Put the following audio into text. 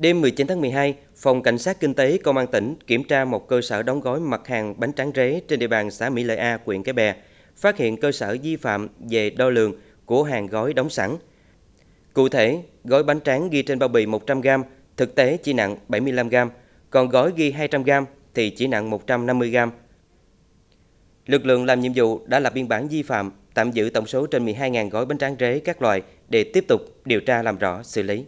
Đêm 19 tháng 12, Phòng Cảnh sát Kinh tế Công an tỉnh kiểm tra một cơ sở đóng gói mặt hàng bánh tráng rế trên địa bàn xã Mỹ Lợi A, huyện Cái Bè, phát hiện cơ sở vi phạm về đo lường của hàng gói đóng sẵn. Cụ thể, gói bánh tráng ghi trên bao bì 100g, thực tế chỉ nặng 75g, còn gói ghi 200g thì chỉ nặng 150g. Lực lượng làm nhiệm vụ đã lập biên bản vi phạm, tạm giữ tổng số trên 12.000 gói bánh tráng rế các loại để tiếp tục điều tra làm rõ, xử lý.